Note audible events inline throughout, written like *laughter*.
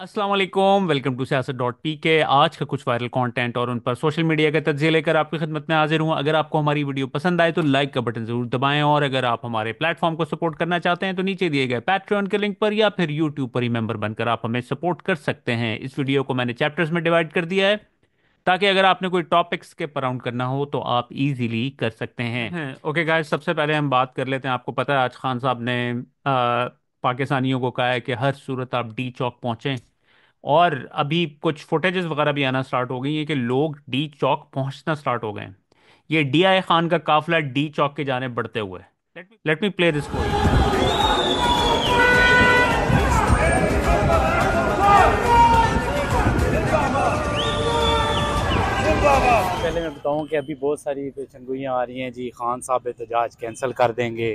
Aslam welcome to Siyasat dot P K आज का कुछ वायरल कॉन्टेंट और उन पर सोशल मीडिया का तजिए लेकर आपकी खदमत में हाजिर हूँ अगर आपको हमारी वीडियो पसंद आए तो लाइक का बटन जरूर दबाएं और अगर आप हमारे प्लेटफॉर्म को सपोर्ट करना चाहते हैं तो नीचे दिए गए पैट्रियन के लिंक पर या फिर यूट्यूब पर ही मेंबर बनकर आप हमें सपोर्ट कर सकते हैं इस वीडियो को मैंने चैप्टर्स में डिवाइड कर दिया है ताकि अगर आपने कोई टॉपिक्स के पराउंड करना हो तो आप इजीली कर सकते हैं ओके गाय सबसे पहले हम बात कर लेते हैं आपको पता है आज खान साहब ने पाकिस्तानियों को कहा है कि हर सूरत आप डी चौक पहुँचें और अभी कुछ फुटेजेस वगैरह भी आना स्टार्ट हो गई है कि लोग डी चौक पहुँचना स्टार्ट हो गए ये डी आई खान का काफिला डी चौक के जाने बढ़ते हुए लेट मी प्ले दिस पहले मैं बताऊं कि अभी बहुत सारी पेशनगोइयाँ आ रही हैं जी खान साहब एहतजाज कैंसिल कर देंगे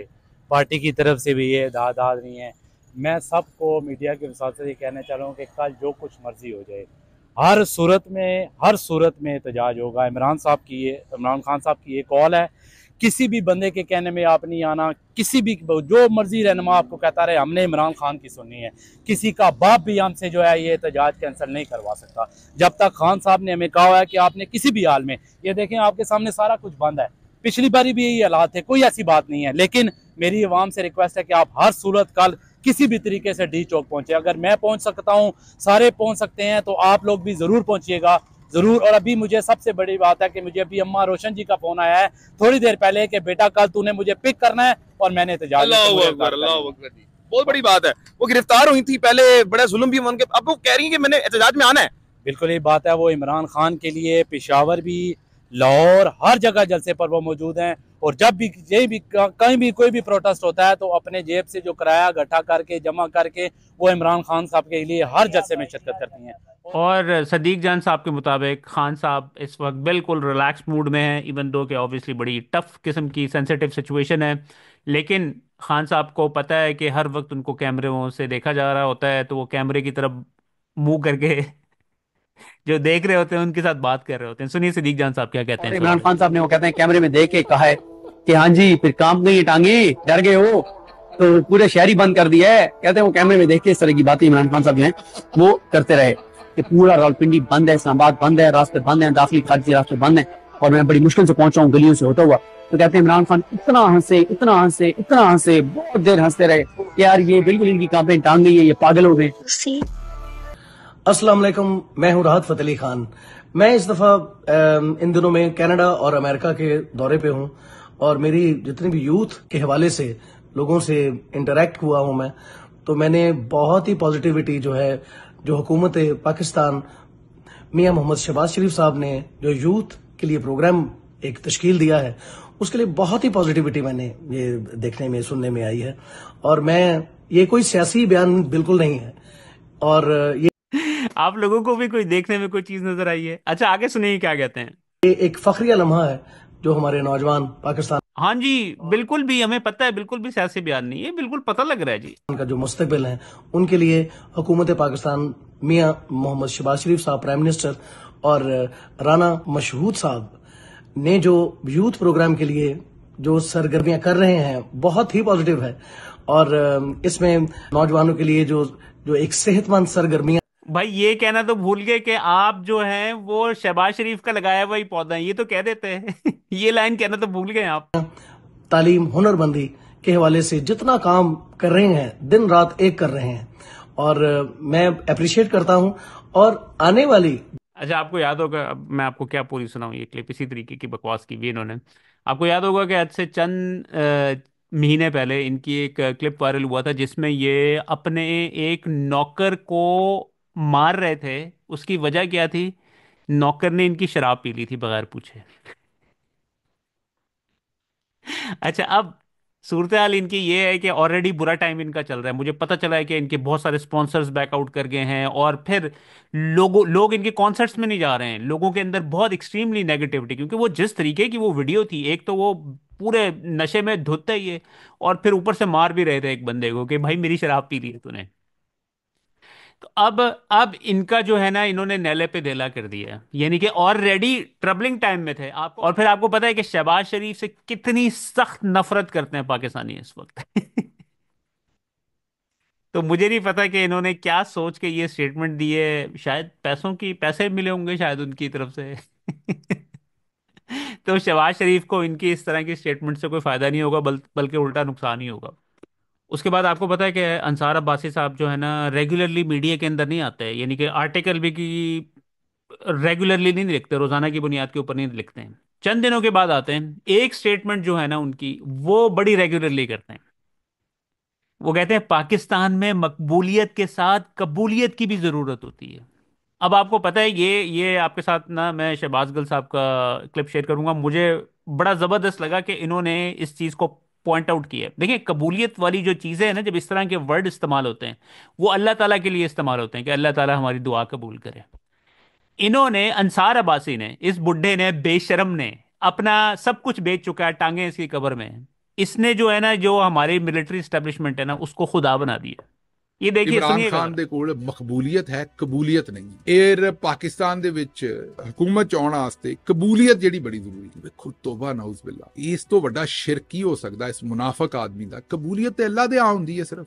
पार्टी की तरफ से भी ये दाद आ रही हैं मैं सबको मीडिया के हिसाब से ये कहना चाह रहा हूँ कि कल जो कुछ मर्जी हो जाए हर सूरत में हर सूरत में एहतजाज होगा इमरान साहब की ये इमरान खान साहब की ये कॉल है किसी भी बंदे के कहने में आप नहीं आना किसी भी जो मर्जी रहनमा आपको कहता रहे हमने इमरान खान की सुननी है किसी का बाप भी हमसे जो है ये एहतजाज कैंसिल नहीं करवा सकता जब तक खान साहब ने हमें कहा हुआ है कि आपने किसी भी हाल में ये देखें आपके सामने सारा कुछ बंद है पिछली बारी भी यही हालात थे कोई ऐसी बात नहीं है लेकिन मेरी आवाम से रिक्वेस्ट है कि आप हर सूरत कल किसी भी तरीके से डी चौक पहुंचे अगर मैं पहुंच सकता हूं सारे पहुंच सकते हैं तो आप लोग भी ज़रूर पहुंचिएगा ज़रूर और अभी मुझे सबसे बड़ी बात है कि मुझे अभी अम्मा रोशन जी का फ़ोन आया है थोड़ी देर पहले कि बेटा कल तूने मुझे पिक करना है और मैंने एहतजाज तो बहुत बड़ी बात है वो गिरफ्तार हुई थी पहले बड़ा जुलम भी उनके अब वो कह रही है कि मैंने एहतजाज में आना है बिल्कुल ये बात है वो इमरान खान के लिए पिशावर भी लाहौर हर जगह जलसे पर वो मौजूद हैं और जब भी यही भी कहीं भी कोई भी प्रोटेस्ट होता है तो अपने जेब से जो किराया इकट्ठा करके जमा करके वो इमरान खान साहब के लिए हर जलसे में शिरकत करती हैं और सदीक जान साहब के मुताबिक खान साहब इस वक्त बिल्कुल रिलैक्स मूड में हैं इवन दो के ऑब्वियसली बड़ी टफ किस्म की सेंसिटिव सिचुएशन है लेकिन खान साहब को पता है कि हर वक्त उनको कैमरों से देखा जा रहा होता है तो वो कैमरे की तरफ मुंह करके *laughs* जो देख रहे होते हैं उनके साथ बात कर रहे होते हैं सुनिए सदीक जान साहब क्या कहते हैं इमरान खान साहब ने वो कहते हैं कैमरे में देख के कहा है कि हाँ जी फिर काम गई टांगे डर गए हो तो पूरे शहर ही बंद कर दिया है कहते हैं वो कैमरे में देख के इस तरह की बातें इमरान खान साहब जो है वो करते रहे कि पूरा रावलपिंडी बंद है इस्लामाबाद बंद है रास्ते बंद है दाखिली खारजी रास्ते बंद है और मैं बड़ी मुश्किल से पहुंचा हूँ गलियों से होता हुआ तो कहते हैं इमरान खान इतना हंसे इतना हंसे इतना हंसे बहुत देर हंसते रहे यार ये बिल्कुल इनकी कांपे टांग गई है ये पागल हो गए अस्सलाम वालेकुम मैं हूं राहत फतेह खान मैं इस दफा इन दिनों में कनाडा और अमेरिका के दौरे पे हूँ और मेरी जितनी भी यूथ के हवाले से लोगों से इंटरेक्ट हुआ हूं मैं तो मैंने बहुत ही पॉजिटिविटी जो है जो हुकूमत पाकिस्तान मियाँ मोहम्मद शहबाज शरीफ साहब ने जो यूथ के लिए प्रोग्राम एक तश्कील दिया है उसके लिए बहुत ही पॉजिटिविटी मैंने ये देखने में सुनने में आई है और मैं ये कोई सियासी बयान बिल्कुल नहीं है और ये आप लोगों को भी कोई देखने में कोई चीज नजर आई है अच्छा आगे सुनिए क्या कहते हैं ये एक फखरिया लम्हा है जो हमारे नौजवान पाकिस्तान हाँ जी बिल्कुल भी हमें पता है बिल्कुल भी सियासी बयान नहीं है बिल्कुल पता लग रहा है जी उनका जो मुस्तबिल है उनके लिए हुकूमत पाकिस्तान मियाँ मोहम्मद शबाज शरीफ साहब प्राइम मिनिस्टर और राना मशहूद साहब ने जो यूथ प्रोग्राम के लिए जो सरगर्मियां कर रहे हैं बहुत ही पॉजिटिव है और इसमें नौजवानों के लिए जो जो एक सेहतमंद सरगर्मियां भाई ये कहना तो भूल गए कि आप जो हैं वो शहबाज शरीफ का लगाया हुआ ही पौधा है ये तो कह देते हैं *laughs* ये लाइन कहना तो भूल गए आप तालीम हुनरबंदी के हवाले से जितना काम कर रहे हैं दिन रात एक कर रहे हैं और मैं अप्रिशिएट करता हूं और आने वाली अच्छा आपको याद होगा अब मैं आपको क्या पूरी सुनाऊं ये क्लिप इसी तरीके की बकवास की भी इन्होंने आपको याद होगा कि आज से चंद महीने पहले इनकी एक क्लिप वायरल हुआ था जिसमें ये अपने एक नौकर को मार रहे थे उसकी वजह क्या थी नौकर ने इनकी शराब पी ली थी बगैर पूछे अच्छा अब सूरत हाल इनकी ये है कि ऑलरेडी बुरा टाइम इनका चल रहा है मुझे पता चला है कि इनके बहुत सारे स्पॉन्सर्स बैकआउट कर गए हैं और फिर लोगों लोग इनके कॉन्सर्ट्स में नहीं जा रहे हैं लोगों के अंदर बहुत एक्सट्रीमली नेगेटिविटी क्योंकि वो जिस तरीके की वो वीडियो थी एक तो वो पूरे नशे में धुत ही है और फिर ऊपर से मार भी रहे थे एक बंदे को कि भाई मेरी शराब पी ली है तूने तो अब अब इनका जो है ना इन्होंने नैले पे देला कर दिया है यानी कि ऑलरेडी ट्रबलिंग टाइम में थे आप और फिर आपको पता है कि शहबाज शरीफ से कितनी सख्त नफरत करते हैं पाकिस्तानी इस वक्त *laughs* तो मुझे नहीं पता कि इन्होंने क्या सोच के ये स्टेटमेंट दिए शायद पैसों की पैसे मिले होंगे शायद उनकी तरफ से *laughs* तो शहबाज शरीफ को इनकी इस तरह की स्टेटमेंट से कोई फायदा नहीं होगा बल, बल्कि उल्टा नुकसान ही होगा उसके बाद आपको पता है कि अंसार अब्बासी साहब जो है ना रेगुलरली मीडिया के अंदर नहीं आते यानी कि आर्टिकल भी की रेगुलरली नहीं लिखते रोजाना की बुनियाद के ऊपर नहीं लिखते हैं चंद दिनों के बाद आते हैं एक स्टेटमेंट जो है ना उनकी वो बड़ी रेगुलरली करते हैं वो कहते हैं पाकिस्तान में मकबूलियत के साथ कबूलियत की भी ज़रूरत होती है अब आपको पता है ये ये आपके साथ ना मैं शहबाज गल साहब का क्लिप शेयर करूंगा मुझे बड़ा ज़बरदस्त लगा कि इन्होंने इस चीज़ को पॉइंट आउट किया है देखिए कबूलियत वाली जो चीज़ें हैं ना जब इस तरह के वर्ड इस्तेमाल होते हैं वो अल्लाह ताला के लिए इस्तेमाल होते हैं कि अल्लाह ताला हमारी दुआ कबूल करे इन्होंने अंसार अबासी ने इस बुढ़े ने बेशरम ने अपना सब कुछ बेच चुका है टांगे इसकी कबर में इसने जो है ना जो हमारी मिलिट्री इस्टेब्लिशमेंट है ना उसको खुदा बना दिया ਇਹ ਦੇਖੀ ਸੁਣੀ ਇਮਰਾਨ ਖਾਨ ਦੇ ਕੋਲ ਮਕਬੂਲੀਅਤ ਹੈ ਕਬੂਲੀਅਤ ਨਹੀਂ ਇਹ ਪਾਕਿਸਤਾਨ ਦੇ ਵਿੱਚ ਹਕੂਮਤ ਚਾਉਣ ਵਾਸਤੇ ਕਬੂਲੀਅਤ ਜਿਹੜੀ ਬੜੀ ਜ਼ਰੂਰੀ ਹੈ ਵੇਖੋ ਤੋਬਾ ਨਾਉਜ਼ ਬਿੱਲਾ ਇਸ ਤੋਂ ਵੱਡਾ ਸ਼ਿਰਕੀ ਹੋ ਸਕਦਾ ਇਸ ਮੁਨਾਫਕ ਆਦਮੀ ਦਾ ਕਬੂਲੀਅਤ ਤੇ ਅੱਲਾ ਦੇ ਆ ਹੁੰਦੀ ਹੈ ਸਿਰਫ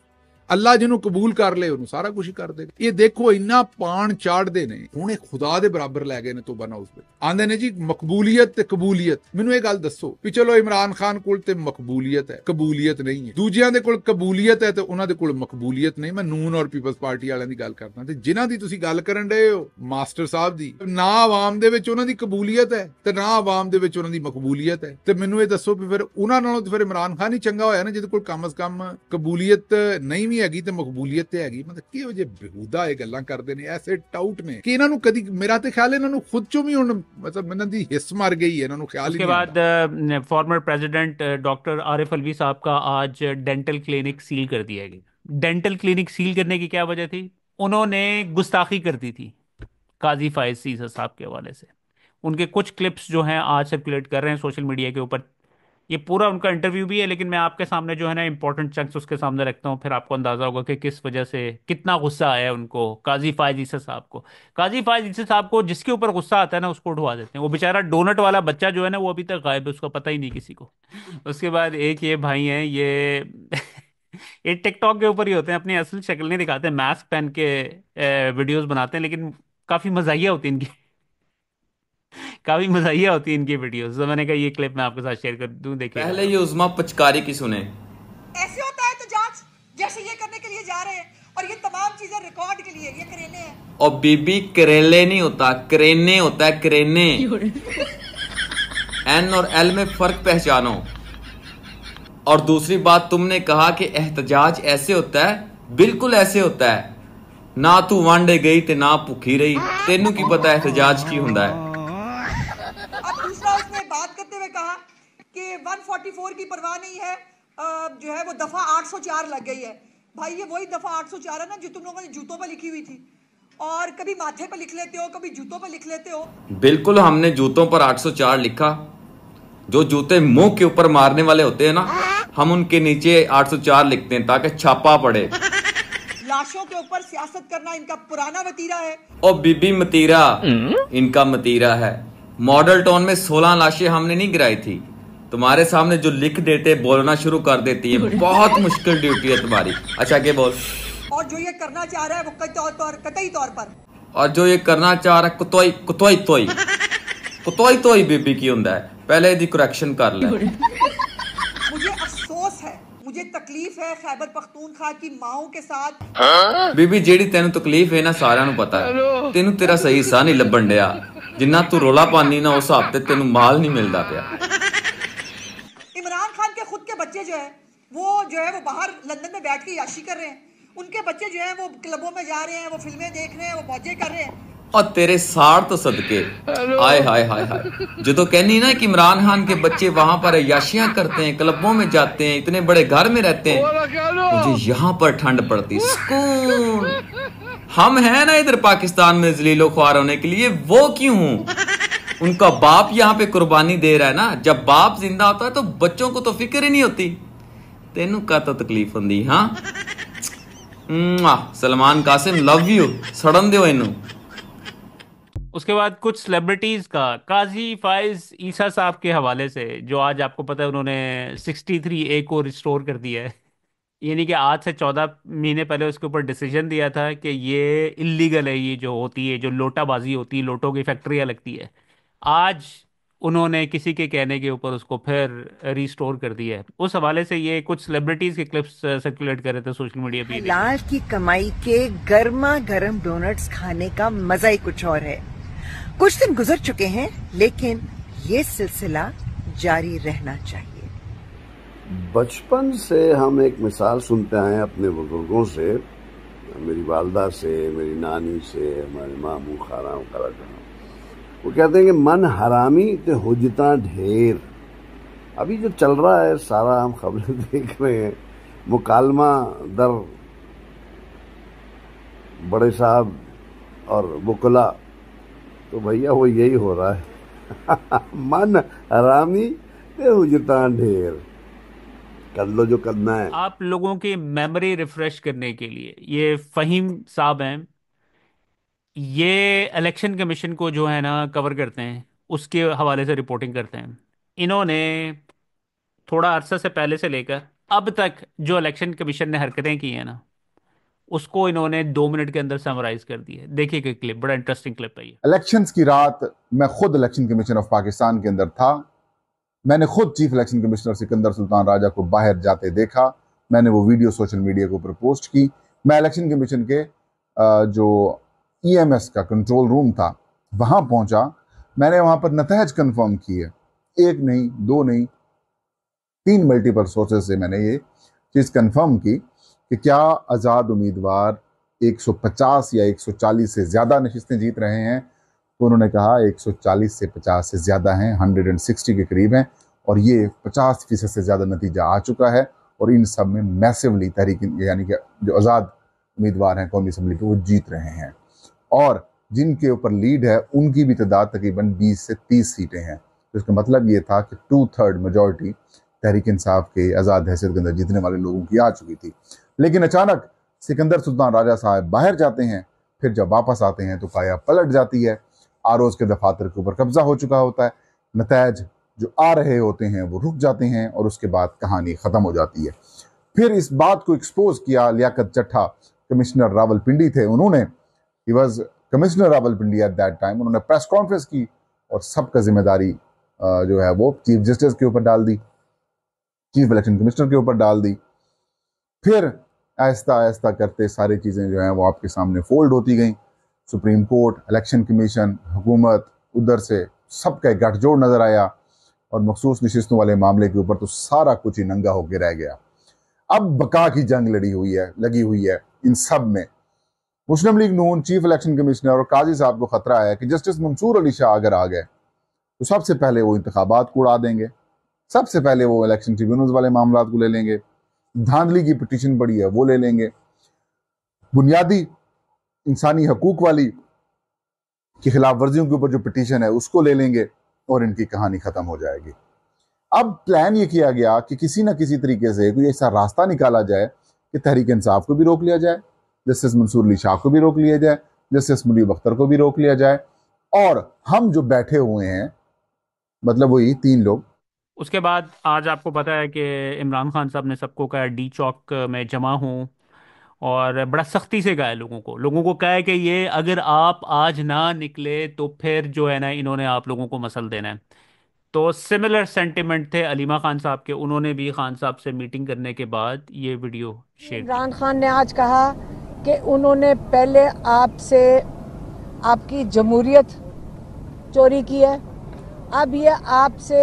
ਅੱਲਾ ਜਿਹਨੂੰ ਕਬੂਲ ਕਰ ਲੇ ਉਹਨੂੰ ਸਾਰਾ ਕੁਝ ਹੀ ਕਰ ਦੇ ਇਹ ਦੇਖੋ ਇੰਨਾ ਪਾਣ ਚਾੜਦੇ ਨੇ ਹੁਣ ਇਹ ਖੁਦਾ ਦੇ ਬਰਾਬਰ ਲੈ ਗਏ ਨੇ ਤੋਬਾ ਉਸ ਤੇ ਆਂਦੇ ਨੇ ਜੀ ਮਕਬੂਲੀਅਤ ਤੇ ਕਬੂਲੀਅਤ ਮੈਨੂੰ ਇਹ ਗੱਲ ਦੱਸੋ ਵੀ ਚਲੋ ਇਮਰਾਨ ਖਾਨ ਕੋਲ ਤੇ ਮਕਬੂਲੀਅਤ ਹੈ ਕਬੂਲੀਅਤ ਨਹੀਂ ਹੈ ਦੂਜਿਆਂ ਦੇ ਕੋਲ ਕਬੂਲੀਅਤ ਹੈ ਤੇ ਉਹਨਾਂ ਦੇ ਕੋਲ ਮਕਬੂਲੀਅਤ ਨਹੀਂ ਮੈਂ ਨੂਨ ਔਰ ਪੀਪਲਸ ਪਾਰਟੀ ਵਾਲਿਆਂ ਦੀ ਗੱਲ ਕਰਦਾ ਤੇ ਜਿਨ੍ਹਾਂ ਦੀ ਤੁਸੀਂ ਗੱਲ ਕਰਨ ਰਹੇ ਹੋ ਮਾਸਟਰ ਸਾਹਿਬ ਦੀ ਨਾ ਆਵਾਮ ਦੇ ਵਿੱਚ ਉਹਨਾਂ ਦੀ ਕਬੂਲੀਅਤ ਹੈ ਤੇ ਨਾ ਆਵਾਮ ਦੇ ਵਿੱਚ ਉਹਨਾਂ ਦੀ ਮਕਬੂਲੀਅਤ ਹੈ ਤੇ ਮੈਨੂੰ ਇਹ ਦੱਸੋ ਵੀ ਫਿਰ ਉਹਨਾਂ ਨਾਲੋਂ ਤੇ ਫਿਰ ਇਮਰਾਨ ਖਾਨ ਹੀ ਚੰਗਾ ਹੋਇਆ ਨਾ ਜਿਹਦੇ ਕੋਲ ਕਮ ਕਮ ਕਬੂਲੀਅਤ ਨਹੀਂ ਵੀ ਹੈਗੀ ਤੇ ਮਕਬੂਲੀਅਤ ਤੇ ਹੈਗੀ ਮਤਲਬ ਕਿਹੋ ਜੇ ਬੇਹੂਦਾ ਇਹ ਗੱਲਾਂ ਕਰਦੇ ਨੇ ਐਸੇ ਟਾਊਟ ਨੇ ਕਿ ਇਹਨਾਂ ਨੂੰ ਕਦੀ ਮੇਰਾ ਤੇ ਖਿਆਲ ਇਹਨਾਂ ਨੂੰ ਖੁਦ ਚੋਂ ਵੀ ਹੁਣ ਮਤਲਬ ਇਹਨਾਂ ਦੀ ਹਿੱਸ ਮਰ ਗਈ ਹੈ ਇਹਨਾਂ ਨੂੰ ਖਿਆਲ ਹੀ ਨਹੀਂ उसके बाद former president doctor Arif Alvi साहब का आज डेंटल क्लिनिक सील कर दिया गया डेंटल क्लिनिक सील करने की क्या वजह थी उन्होंने गुस्ताखी कर दी थी काजी फायज सीसा साहब के हवाले से उनके कुछ क्लिप्स जो हैं आज सर्कुलेट कर रहे हैं सोशल मीडिया के ये पूरा उनका इंटरव्यू भी है लेकिन मैं आपके सामने जो है ना इंपॉर्टेंट चंक्स उसके सामने रखता हूँ फिर आपको अंदाजा होगा कि किस वजह से कितना गुस्सा आया उनको काजी फायज ईसा साहब को काजी फायज ईसा साहब को जिसके ऊपर गुस्सा आता है ना उसको उठवा देते हैं वो बेचारा डोनट वाला बच्चा जो है ना वो अभी तक गायब है उसका पता ही नहीं किसी को उसके बाद एक ये भाई हैं ये *laughs* ये टिकटॉक के ऊपर ही होते हैं अपनी असल शक्ल नहीं दिखाते मास्क पहन के वीडियोज बनाते हैं लेकिन काफ़ी मजाइया होती है इनकी काफी मजाइया होती है इनकी वीडियो तो मैंने कहा ये क्लिप मैं आपके साथ शेयर कर दू देखिए पहले ये उजमा पचकारी की सुने ऐसे होता है तो जांच जैसे ये करने के लिए जा रहे हैं और ये तमाम चीजें रिकॉर्ड के लिए ये करेले हैं और बीबी करेले नहीं होता करेने होता है करेने एन और एल में फर्क पहचानो और दूसरी बात तुमने कहा कि एहतजाज ऐसे होता है बिल्कुल ऐसे होता है ना तू वांडे गई ते ना भुखी रही तेनू की पता एहतजाज की होंगे है ये 144 की परवाह नहीं है जो है वो दफ़ा 804 लग गई है भाई ये वही दफ़ा 804 है ना जो तुम लोगों ने जूतों पर लिखी हुई थी और कभी माथे पर लिख लेते हो कभी जूतों पर लिख लेते हो बिल्कुल हमने जूतों पर 804 लिखा जो जूते मुंह के ऊपर मारने वाले होते हैं ना हम उनके नीचे 804 लिखते हैं ताकि छापा पड़े लाशों के ऊपर सियासत करना इनका पुराना वतीरा है और बीबी मतीरा इनका मतीरा है मॉडल टाउन में 16 लाशें हमने नहीं गिराई थी तुम्हारे सामने जो लिख देते बोलना शुरू कर देती है *laughs* बहुत मुश्किल ड्यूटी है तुम्हारी अच्छा आगे बोल और जो ये करना चाह रहा है वो कतई तौर कतई तौर पर और जो ये करना चाह रहा है कुतोई कुतोई तोई कुतोई तोई बेबी की हुंदा है पहले दी करेक्शन कर ले *laughs* मुझे अफसोस है मुझे तकलीफ है खैबर पख्तूनख्वा की माओ के साथ हाँ? बीबी जेडी तेन तकलीफ है ना सारा नु पता है तेन तेरा सही सा नहीं लभन डया जिन्ना तू रोला पानी ना उस हफ्ते तेन माल नहीं मिलता पाया बच्चे जो है वो जो है वो बाहर लंदन में बैठ के याशी कर रहे हैं उनके बच्चे जो है वो क्लबों में जा रहे हैं वो फिल्में देख रहे हैं वो मौजे कर रहे हैं और तेरे सार तो सदके आए हाय हाय हाय जो तो कहनी ना कि इमरान खान के बच्चे वहां पर याशिया करते हैं क्लबों में जाते हैं इतने बड़े घर में रहते हैं मुझे यहाँ पर ठंड पड़ती सुकून हम हैं ना इधर पाकिस्तान में जलीलो खुआर होने के लिए वो क्यों हूँ उनका बाप यहां पे कुर्बानी दे रहा है ना जब बाप जिंदा होता है तो बच्चों को तो फिक्र ही नहीं होती तेन का तो तकलीफ होंगी हाँ सलमान कासिम लव यू सड़न दो इन उसके बाद कुछ सेलिब्रिटीज का काजी फाइज ईसा साहब के हवाले से जो आज आपको पता है उन्होंने 63 ए को रिस्टोर कर दिया है यानी कि आज से चौदह महीने पहले उसके ऊपर डिसीजन दिया था कि ये इलीगल है ये जो होती है जो लोटाबाजी होती है लोटों की फैक्ट्रियाँ लगती है आज उन्होंने किसी के कहने के ऊपर उसको फिर रिस्टोर कर दिया है उस हवाले से ये कुछ सेलिब्रिटीज के क्लिप्स सर्कुलेट uh, कर रहे थे सोशल मीडिया पे लाल की कमाई के गर्मा गर्म डोनट्स खाने का मजा ही कुछ और है कुछ दिन गुजर चुके हैं लेकिन ये सिलसिला जारी रहना चाहिए बचपन से हम एक मिसाल सुनते आए अपने बुजुर्गों से मेरी वालदा से मेरी नानी से हमारे मामू खारा वगैरह वो कहते हैं कि मन हरामी तो जितना ढेर अभी जो चल रहा है सारा हम खबरें *laughs* देख रहे हैं मुकालमा दर बड़े साहब और बुकला तो भैया वो यही हो रहा है *laughs* मन हरामी तो जितना ढेर कर लो जो करना है आप लोगों की मेमोरी रिफ्रेश करने के लिए ये फहीम साहब हैं ये इलेक्शन कमीशन को जो है ना कवर करते हैं उसके हवाले से रिपोर्टिंग करते हैं इन्होंने थोड़ा अरसा से पहले से लेकर अब तक जो इलेक्शन कमीशन ने हरकतें की हैं ना उसको इन्होंने दो मिनट के अंदर समराइज कर दी है देखिए कि क्लिप बड़ा इंटरेस्टिंग क्लिप है ये इलेक्शंस की रात मैं खुद इलेक्शन कमीशन ऑफ पाकिस्तान के अंदर था मैंने खुद chief election commissioner Sikandar Sultan Raja को बाहर जाते देखा मैंने वो वीडियो सोशल मीडिया के ऊपर पोस्ट की मैं इलेक्शन कमीशन के जो ईएमएस e का कंट्रोल रूम था वहाँ पहुँचा मैंने वहाँ पर नतहज कंफर्म किए एक नहीं दो नहीं तीन मल्टीपल सोर्सेज से मैंने ये चीज़ कंफर्म की कि क्या आज़ाद उम्मीदवार 150 या 140 से ज़्यादा नशस्तें जीत रहे हैं तो उन्होंने कहा 140 से 50 से ज़्यादा हैं 160 के करीब हैं और ये 50 फीसद से ज़्यादा नतीजा आ चुका है और इन सब में मैसिवली तहरीक यानी कि जो आज़ाद उम्मीदवार हैं कौमी असम्बली के वो जीत रहे हैं और जिनके ऊपर लीड है उनकी भी तादाद तकरीबन 20 से 30 सीटें हैं तो इसका मतलब ये था कि two third majority Tehreek Insaf के आज़ाद हैसियत के अंदर जीतने वाले लोगों की आ चुकी थी लेकिन अचानक सिकंदर सुल्तान राजा साहब बाहर जाते हैं फिर जब वापस आते हैं तो काया पलट जाती है आरोज के दफातर के ऊपर कब्जा हो चुका होता है नतज जो आ रहे होते हैं वो रुक जाते हैं और उसके बाद कहानी ख़त्म हो जाती है फिर इस बात को एक्सपोज किया लियाकत चट्ठा कमिश्नर रावलपिंडी थे उन्होंने he was commissioner Pindi at that time उन्होंने प्रेस कॉन्फ्रेंस की और सबका जिम्मेदारी जो है वो चीफ जस्टिस के ऊपर डाल दी चीफ इलेक्शन कमिश्नर के ऊपर डाल दी फिर आहिस्ता आहिस्ता करते सारी चीज़ें जो हैं वो आपके सामने फोल्ड होती गई सुप्रीम कोर्ट इलेक्शन कमीशन हुकूमत उधर से सबका गठजोड़ नज़र आया और मखसूस नशस्तों वाले मामले के ऊपर तो सारा कुछ ही नंगा होकर रह गया अब बका की जंग लड़ी हुई है लगी हुई है इन सब में Muslim League Noon chief election commissioner और काजी साहब को खतरा है कि जस्टिस मंसूर अली शाह अगर आ गए तो सबसे पहले वो इंतबात को उड़ा देंगे सबसे पहले वो इलेक्शन ट्रिब्यूनल वाले मामला को ले लेंगे धांधली की पटिशन पड़ी है वो ले लेंगे बुनियादी इंसानी हकूक वाली की खिलाफ वर्जियों के ऊपर जो पटिशन है उसको ले लेंगे और इनकी कहानी खत्म हो जाएगी अब प्लान ये किया गया कि किसी ना किसी तरीके से कोई ऐसा रास्ता निकाला जाए कि तहरीक इंसाफ को भी रोक लिया जाए जस्टिस मंसूर अली शाह को भी रोक लिया जाए जस्टिस मुनीब अख्तर को भी रोक लिया जाए और हम जो बैठे हुए हैं मतलब वही तीन लोग उसके बाद आज आपको पता है कि इमरान खान साहब ने सबको कहा डी चौक में जमा हूँ और बड़ा सख्ती से कहा है लोगों को लोगों को कहा है कि ये अगर आप आज ना निकले तो फिर जो है ना इन्होंने आप लोगों को मसल देना है तो सिमिलर सेंटिमेंट थे अलीमा खान साहब के उन्होंने भी खान साहब से मीटिंग करने के बाद ये वीडियो शेयर इमरान खान ने आज कहा कि उन्होंने पहले आपसे आपकी जमहूरियत चोरी की है अब ये आपसे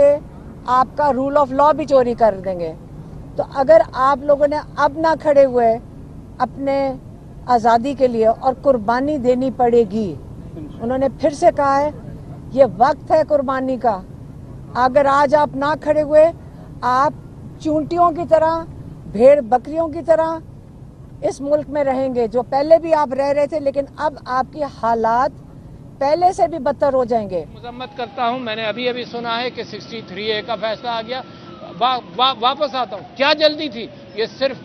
आपका रूल ऑफ लॉ भी चोरी कर देंगे तो अगर आप लोगों ने अब ना खड़े हुए अपने आज़ादी के लिए और कुर्बानी देनी पड़ेगी उन्होंने फिर से कहा है ये वक्त है कुर्बानी का अगर आज आप ना खड़े हुए आप चूंटियों की तरह भेड़ बकरियों की तरह इस मुल्क में रहेंगे जो पहले भी आप रह रहे थे लेकिन अब आपके हालात पहले से भी बदतर हो जाएंगे मजम्मत करता हूँ मैंने अभी अभी सुना है कि 63 ए का फैसला आ गया वा, वा, वापस आता हूँ क्या जल्दी थी ये सिर्फ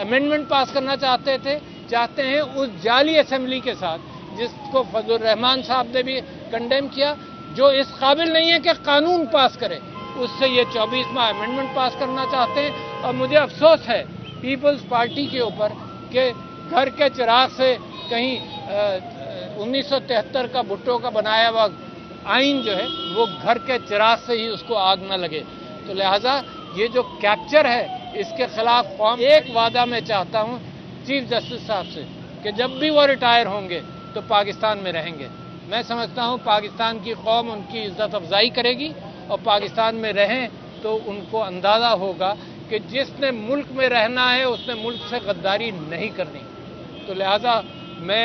अमेंडमेंट पास करना चाहते थे चाहते हैं उस जाली असम्बली के साथ जिसको फजल रहमान साहब ने भी कंडेम किया जो इस काबिल नहीं है कि कानून पास करे उससे ये चौबीसवा अमेंडमेंट पास करना चाहते हैं और मुझे अफसोस है पीपल्स पार्टी के ऊपर के घर के चिराग से कहीं उन्नीस का भुट्टो का बनाया हुआ आइन जो है वो घर के चिराग से ही उसको आग न लगे तो लिहाजा ये जो कैप्चर है इसके खिलाफ फॉर्म एक वादा मैं चाहता हूँ चीफ जस्टिस साहब से कि जब भी वो रिटायर होंगे तो पाकिस्तान में रहेंगे मैं समझता हूँ पाकिस्तान की कौम उनकी इज्जत अफजाई करेगी और पाकिस्तान में रहें तो उनको अंदाज़ा होगा कि जिसने मुल्क में रहना है उसने मुल्क से गद्दारी नहीं करनी तो लिहाजा मैं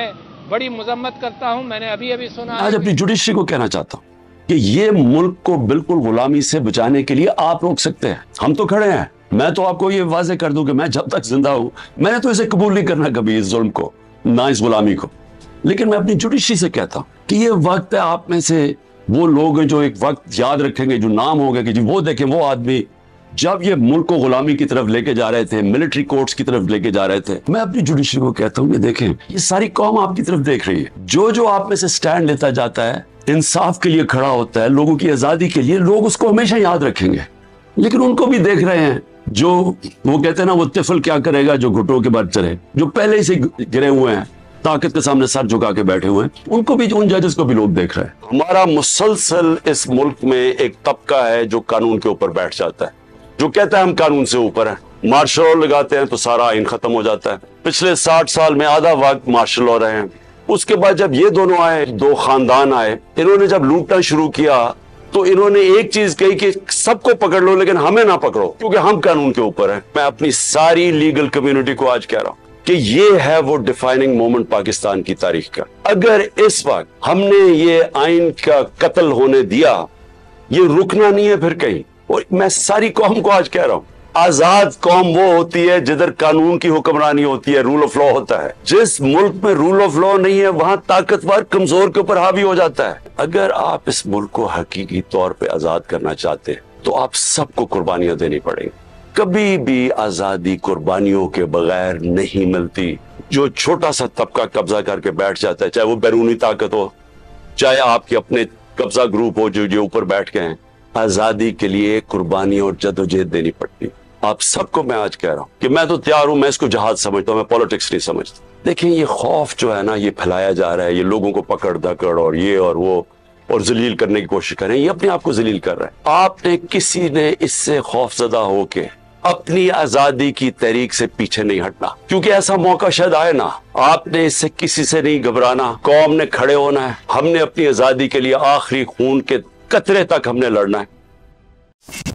बड़ी मजम्मत करता हूं मैंने अभी अभी सुना आज अपनी जुडिशरी को कहना चाहता हूं कि ये मुल्क को बिल्कुल गुलामी से बचाने के लिए आप रोक सकते हैं हम तो खड़े हैं मैं तो आपको ये वाजे कर दूं कि मैं जब तक जिंदा हूं मैंने तो इसे कबूल नहीं करना कभी इस जुल्म को ना इस गुलामी को लेकिन मैं अपनी जुडिशरी से कहता हूं कि ये वक्त है आप में से वो लोग जो एक वक्त याद रखेंगे जो नाम होगा कि जी वो देखें वो आदमी जब ये मुल्क को गुलामी की तरफ लेके जा रहे थे मिलिट्री कोर्ट्स की तरफ लेके जा रहे थे मैं अपनी जुडिशरी को कहता हूँ ये देखें ये सारी कौम आपकी तरफ देख रही है जो जो आप में से स्टैंड लेता जाता है इंसाफ के लिए खड़ा होता है लोगों की आज़ादी के लिए लोग उसको हमेशा याद रखेंगे लेकिन उनको भी देख रहे हैं जो वो कहते हैं ना वो तिफल क्या करेगा जो घुटों के बाद चले जो पहले ही से गिरे हुए हैं ताकत के सामने सर झुका के बैठे हुए हैं उनको भी उन जजेस को भी लोग देख रहे हैं हमारा मुसलसल इस मुल्क में एक तबका है जो कानून के ऊपर बैठ जाता है जो कहता है हम कानून से ऊपर है मार्शल लॉ लगाते हैं तो सारा आइन खत्म हो जाता है पिछले साठ साल में आधा वक्त मार्शल लॉ रहे हैं उसके बाद जब ये दोनों आए दो खानदान आए इन्होंने जब लूटना शुरू किया तो इन्होंने एक चीज कही कि सबको पकड़ लो लेकिन हमें ना पकड़ो क्योंकि हम कानून के ऊपर हैं मैं अपनी सारी लीगल कम्युनिटी को आज कह रहा हूं कि ये है वो डिफाइनिंग मोमेंट पाकिस्तान की तारीख का अगर इस वक्त हमने ये आइन का कत्ल होने दिया ये रुकना नहीं है फिर कहीं और मैं सारी कौम को आज कह रहा हूं आजाद कौम वो होती है जिधर कानून की हुक्मरानी होती है रूल ऑफ लॉ होता है जिस मुल्क में रूल ऑफ लॉ नहीं है वहां ताकतवर कमजोर के ऊपर हावी हो जाता है अगर आप इस मुल्क को हकीकी तौर पर आजाद करना चाहते हैं तो आप सबको कुर्बानियां देनी पड़ेंगी कभी भी आजादी कुर्बानियों के बगैर नहीं मिलती जो छोटा सा तबका कब्जा करके बैठ जाता है चाहे वो बैरूनी ताकत हो चाहे आपके अपने कब्जा ग्रुप हो जो जो ऊपर बैठ गए हैं आजादी के लिए कुर्बानी और जदोजहद देनी पड़ती आप सबको मैं आज कह रहा हूं कि मैं तो तैयार हूं मैं इसको जहाज समझता हूं मैं पॉलिटिक्स नहीं समझता देखिए ये खौफ जो है ना ये फैलाया जा रहा है ये लोगों को पकड़ धकड़ और ये और वो और जलील करने की कोशिश कर रहे हैं ये अपने आप को जलील कर रहे हैं आपने किसी ने इससे खौफजदा होके अपनी आजादी की तहरीक से पीछे नहीं हटना क्योंकि ऐसा मौका शायद आए ना आपने इससे किसी से नहीं घबराना कौम ने खड़े होना है हमने अपनी आजादी के लिए आखिरी खून के कचरे तक हमने लड़ना है